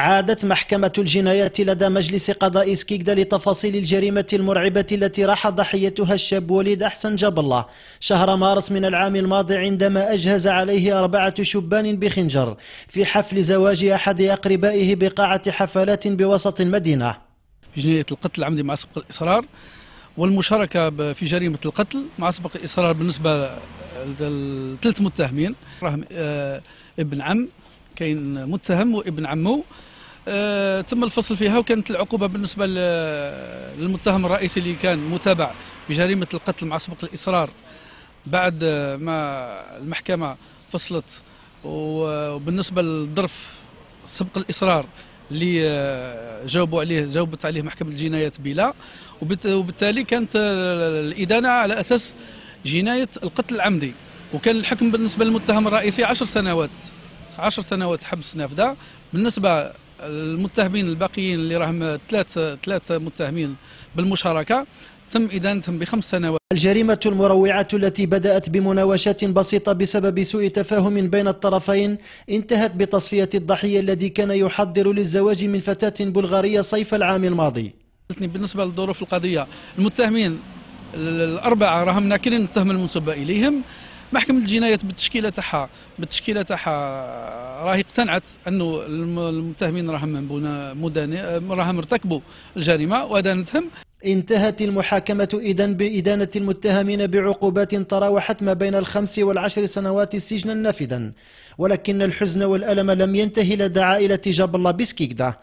عادت محكمة الجنايات لدى مجلس قضاء سكيكدا لتفاصيل الجريمة المرعبة التي راح ضحيتها الشاب وليد أحسن جاب الله شهر مارس من العام الماضي عندما أجهز عليه أربعة شبان بخنجر في حفل زواج أحد أقربائه بقاعة حفلات بوسط المدينة جنية القتل عمدي مع سبق الإصرار والمشاركة في جريمة القتل مع سبق الإصرار بالنسبة لثلاث متهمين آه، ابن عم كاين متهم وابن عمه أه تم الفصل فيها وكانت العقوبه بالنسبه للمتهم الرئيسي اللي كان متابع بجريمه القتل مع سبق الاصرار بعد ما المحكمه فصلت وبالنسبه للظرف سبق الاصرار اللي آه، جاوبوا عليه جاوبت عليه محكمه الجنايات بلا وبالتالي كانت آه، الادانه على اساس جنايه القتل العمدي وكان الحكم بالنسبه للمتهم الرئيسي عشر سنوات 10 سنوات حبس نافذه بالنسبه للمتهمين الباقيين اللي راهم ثلاث ثلاث متهمين بالمشاركه تم إدانتهم بخمس سنوات الجريمة المروعة التي بدأت بمناوشات بسيطة بسبب سوء تفاهم بين الطرفين انتهت بتصفية الضحية الذي كان يحضر للزواج من فتاة بلغارية صيف العام الماضي بالنسبة لظروف القضية المتهمين الأربعة راهم ناكرين التهم المنصبه إليهم محكمه الجنايات بالتشكيله تاعها بالتشكيله تاعها راهي اقتنعت انه المتهمين راهم مدان راهم ارتكبوا الجريمه ودانتهم انتهت المحاكمة إذا بإدانة المتهمين بعقوبات تراوحت ما بين الخمس والعشر سنوات سجنا نافذا ولكن الحزن والألم لم ينتهي لدى عائلة جاب الله بسكيكدا